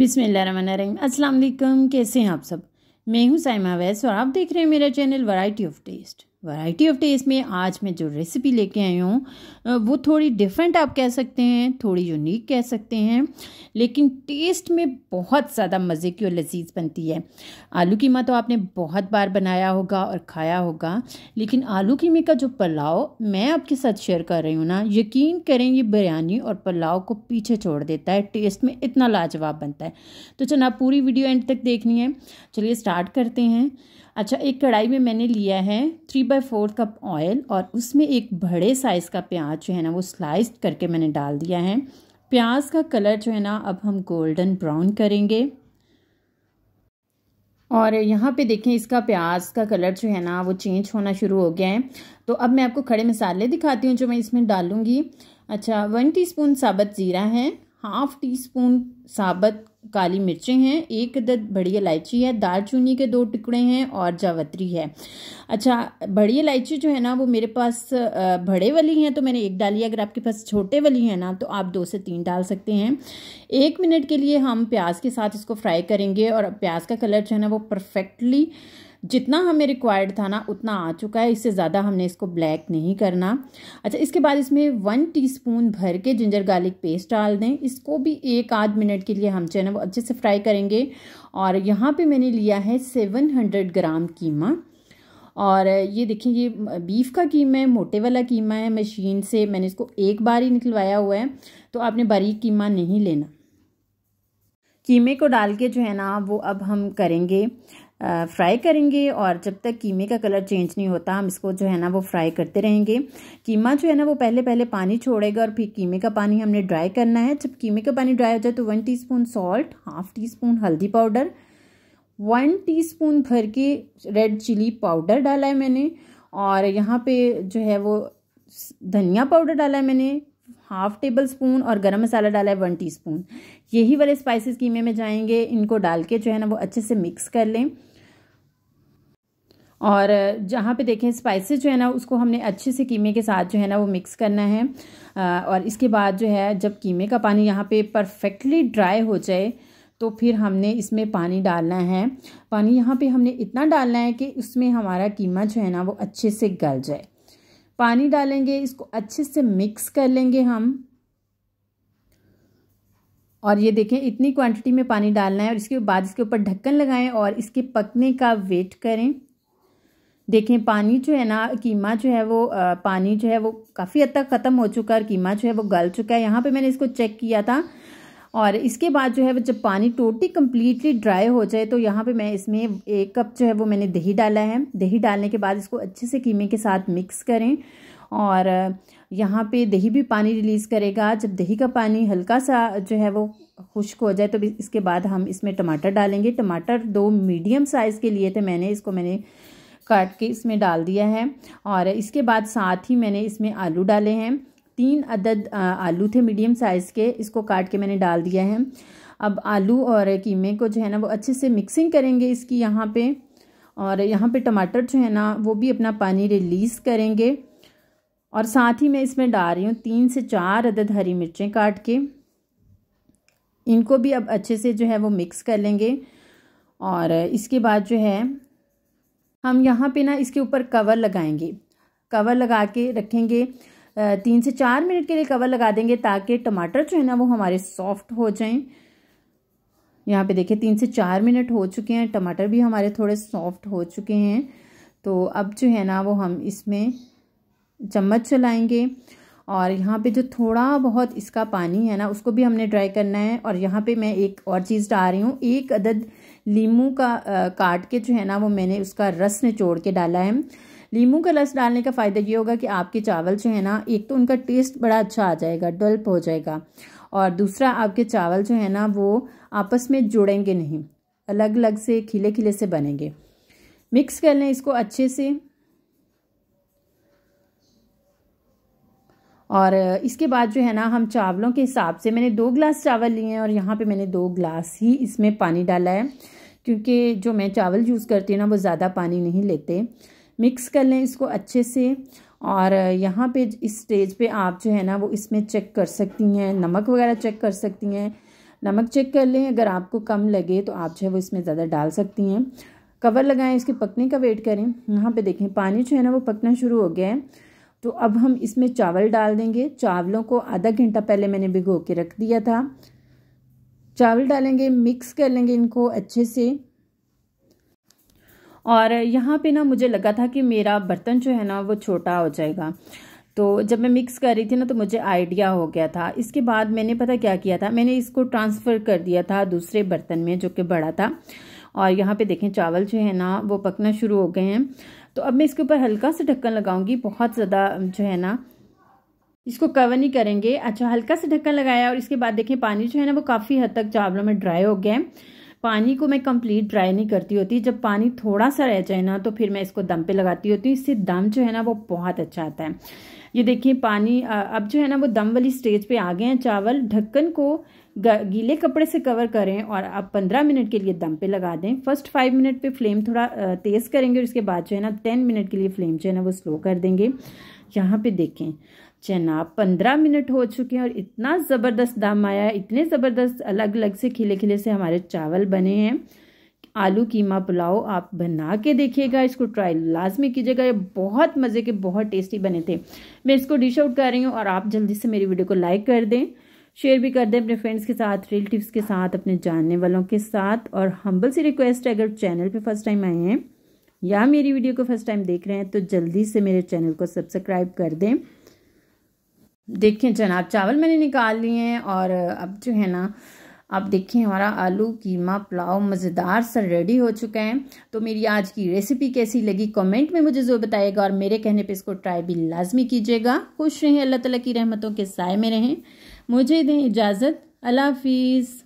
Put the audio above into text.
बिसमीम अस्सलाम वालेकुम कैसे हैं आप सब मैं हूं साइमा वैस और आप देख रहे हैं मेरा channel variety of taste variety of taste में आज मैं जो रेसिपी लेके आई हूँ वो थोड़ी डिफरेंट आप कह सकते हैं थोड़ी यूनिक कह सकते हैं लेकिन टेस्ट में बहुत ज़्यादा मज़े की और लजीज बनती है आलू कीमा तो आपने बहुत बार बनाया होगा और खाया होगा लेकिन आलू कीमे का जो पुलाव मैं आपके साथ शेयर कर रही हूँ ना यकीन करें ये बिरयानी और पुलाव को पीछे छोड़ देता है टेस्ट में इतना लाजवाब बनता है तो चना पूरी वीडियो एंड तक देखनी है चलिए स्टार्ट करते हैं अच्छा एक कढ़ाई में मैंने लिया है three by four cup oil और उसमें एक बड़े साइज़ का प्याज जो है ना वो स्लाइस करके मैंने डाल दिया है प्याज का कलर जो है ना अब हम गोल्डन ब्राउन करेंगे और यहाँ पे देखें इसका प्याज का कलर जो है ना वो चेंज होना शुरू हो गया है तो अब मैं आपको खड़े मसाले दिखाती हूँ जो मैं इसमें डालूँगी अच्छा वन टीस्पून साबत ज़ीरा है हाफ़ टी स्पून साबत काली मिर्चें हैं एक अदद बड़ी इलायची है दालचीनी के दो टुकड़े हैं और जावत्री है अच्छा बड़ी इलायची जो है ना वो मेरे पास बड़े वाली हैं तो मैंने एक डाली अगर आपके पास छोटे वाली हैं ना तो आप दो से तीन डाल सकते हैं एक मिनट के लिए हम प्याज के साथ इसको फ्राई करेंगे और प्याज का कलर जो है ना वो परफेक्टली जितना हमें रिक्वायर्ड था ना उतना आ चुका है इससे ज़्यादा हमने इसको ब्लैक नहीं करना अच्छा इसके बाद इसमें वन टीस्पून भर के जिंजर गार्लिक पेस्ट डाल दें इसको भी एक आध मिनट के लिए हम जो है ना वो अच्छे से फ्राई करेंगे और यहाँ पे मैंने लिया है सेवन हंड्रेड ग्राम कीमा और ये देखिए ये बीफ का कीमा है मोटे वाला कीमा है मशीन से मैंने इसको एक बार ही निकलवाया हुआ है तो आपने बारीक कीमा नहीं लेना कीमे को डाल के जो है ना वो अब हम करेंगे फ्राई करेंगे और जब तक कीमे का कलर चेंज नहीं होता हम इसको जो है ना वो फ्राई करते रहेंगे कीमा जो है ना वो पहले पहले पानी छोड़ेगा और फिर कीमे का पानी हमने ड्राई करना है जब कीमे का पानी ड्राई हो जाए तो one teaspoon salt half teaspoon हल्दी पाउडर वन टीस्पून भर के रेड चिली पाउडर डाला है मैंने और यहाँ पे जो है वो धनिया पाउडर डाला है मैंने हाफ टेबल स्पून और गरम मसाला डाला है वन टीस्पून यही वाले स्पाइसेस कीमे में जाएंगे इनको डाल के जो है ना वो अच्छे से मिक्स कर लें और जहाँ पे देखें स्पाइसेस जो है ना उसको हमने अच्छे से कीमे के साथ जो है ना वो मिक्स करना है और इसके बाद जो है जब कीमे का पानी यहाँ पे परफेक्टली ड्राई हो जाए तो फिर हमने इसमें पानी डालना है पानी यहाँ पे हमने इतना डालना है कि उसमें हमारा कीमा जो है ना वो अच्छे से गल जाए पानी डालेंगे इसको अच्छे से मिक्स कर लेंगे हम और ये देखें इतनी क्वांटिटी में पानी डालना है और इसके बाद इसके ऊपर ढक्कन लगाएं और इसके पकने का वेट करें देखें पानी जो है ना कीमा जो है वो आ, पानी जो है वो काफ़ी हद तक ख़त्म हो चुका है और कीमा जो है वो गल चुका है यहाँ पे मैंने इसको चेक किया था और इसके बाद जो है वो जब पानी टोटली कम्प्लीटली ड्राई हो जाए तो यहाँ पे मैं इसमें एक कप जो है वो मैंने दही डाला है दही डालने के बाद इसको अच्छे से कीमे के साथ मिक्स करें और यहाँ पे दही भी पानी रिलीज़ करेगा जब दही का पानी हल्का सा जो है वो खुश्क हो जाए तो इसके बाद हम इसमें टमाटर डालेंगे टमाटर दो मीडियम साइज़ के लिए थे मैंने इसको मैंने काट के इसमें डाल दिया है और इसके बाद साथ ही मैंने इसमें आलू डाले हैं तीन अदद आलू थे मीडियम साइज़ के इसको काट के मैंने डाल दिया है अब आलू और कीमे को जो है ना वो अच्छे से मिक्सिंग करेंगे इसकी यहाँ पे और यहाँ पे टमाटर जो है ना वो भी अपना पानी रिलीज़ करेंगे और साथ ही मैं इसमें डाल रही हूँ तीन से चार अदद हरी मिर्चें काट के इनको भी अब अच्छे से जो है वो मिक्स कर लेंगे और इसके बाद जो है हम यहाँ पे ना इसके ऊपर कवर लगाएंगे कवर लगा के रखेंगे तीन से चार मिनट के लिए कवर लगा देंगे ताकि टमाटर जो है ना वो हमारे सॉफ्ट हो जाएं यहाँ पे देखिए तीन से चार मिनट हो चुके हैं टमाटर भी हमारे थोड़े सॉफ्ट हो चुके हैं तो अब जो है ना वो हम इसमें चम्मच चलाएंगे और यहाँ पे जो थोड़ा बहुत इसका पानी है ना उसको भी हमने ड्राई करना है और यहाँ पे मैं एक और चीज़ डाल रही हूँ एक अदद लीमू का आ, काट के जो है ना वो मैंने उसका रस निचोड़ के डाला है लीमू का रस डालने का फ़ायदा ये होगा कि आपके चावल जो है ना एक तो उनका टेस्ट बड़ा अच्छा आ जाएगा डल्प हो जाएगा और दूसरा आपके चावल जो है ना वो आपस में जुड़ेंगे नहीं अलग अलग से खिले खिले से बनेंगे मिक्स कर लें इसको अच्छे से और इसके बाद जो है ना हम चावलों के हिसाब से मैंने दो ग्लास चावल लिए हैं और यहाँ पे मैंने दो ग्लास ही इसमें पानी डाला है क्योंकि जो मैं चावल यूज़ करती हूँ ना वो ज़्यादा पानी नहीं लेते मिक्स कर लें इसको अच्छे से और यहाँ पे इस स्टेज पे आप जो है ना वो इसमें चेक कर सकती हैं नमक वगैरह चेक कर सकती हैं नमक चेक कर लें अगर आपको कम लगे तो आप जो है वो इसमें ज़्यादा डाल सकती हैं कवर लगाएं इसके पकने का वेट करें यहाँ पे देखें पानी जो है ना वो पकना शुरू हो गया है तो अब हम इसमें चावल डाल देंगे चावलों को आधा घंटा पहले मैंने भिगो के रख दिया था चावल डालेंगे मिक्स कर लेंगे इनको अच्छे से और यहाँ पे ना मुझे लगा था कि मेरा बर्तन जो है ना वो छोटा हो जाएगा तो जब मैं मिक्स कर रही थी ना तो मुझे आइडिया हो गया था इसके बाद मैंने पता क्या किया था मैंने इसको ट्रांसफ़र कर दिया था दूसरे बर्तन में जो कि बड़ा था और यहाँ पे देखें चावल जो है ना वो पकना शुरू हो गए हैं तो अब मैं इसके ऊपर हल्का सा ढक्कन लगाऊंगी बहुत ज़्यादा जो है ना इसको कवर नहीं करेंगे अच्छा हल्का सा ढक्कन लगाया और इसके बाद देखें पानी जो है ना वो काफ़ी हद तक चावलों में ड्राई हो गया है पानी को मैं कंप्लीट ड्राई नहीं करती होती जब पानी थोड़ा सा रह जाए ना तो फिर मैं इसको दम पे लगाती होती हूँ इससे दम जो है ना वो बहुत अच्छा आता है ये देखिए पानी अब जो है ना वो दम वाली स्टेज पे आ गए हैं चावल ढक्कन को गीले कपड़े से कवर करें और अब पंद्रह मिनट के लिए दम पे लगा दें फर्स्ट फाइव मिनट पे फ्लेम थोड़ा तेज़ करेंगे और इसके बाद जो है ना टेन मिनट के लिए फ्लेम जो है ना वो स्लो कर देंगे यहाँ पे देखें जनाब पंद्रह मिनट हो चुके हैं और इतना ज़बरदस्त दाम आया है इतने ज़बरदस्त अलग अलग से खिले खिले से हमारे चावल बने हैं आलू कीमा पुलाव आप बना के देखिएगा इसको ट्राई लाजमी कीजिएगा ये बहुत मज़े के बहुत टेस्टी बने थे मैं इसको डिश आउट कर रही हूँ और आप जल्दी से मेरी वीडियो को लाइक कर दें शेयर भी कर दें अपने फ्रेंड्स के साथ रिलेटिव्स के साथ अपने जानने वालों के साथ और हम्बल सी रिक्वेस्ट है अगर चैनल पे फर्स्ट टाइम आए हैं या मेरी वीडियो को फर्स्ट टाइम देख रहे हैं तो जल्दी से मेरे चैनल को सब्सक्राइब कर दें देखें जनाब चावल मैंने निकाल लिए हैं और अब जो है ना आप देखिए हमारा आलू कीमा पुलाव मज़ेदार सर रेडी हो चुका है तो मेरी आज की रेसिपी कैसी लगी कमेंट में मुझे ज़रूर बताइएगा और मेरे कहने पे इसको ट्राई भी लाजमी कीजिएगा खुश रहें अल्लाह ताला की रहमतों के साय में रहें मुझे दें इजाज़त अल्लाह हाफिज़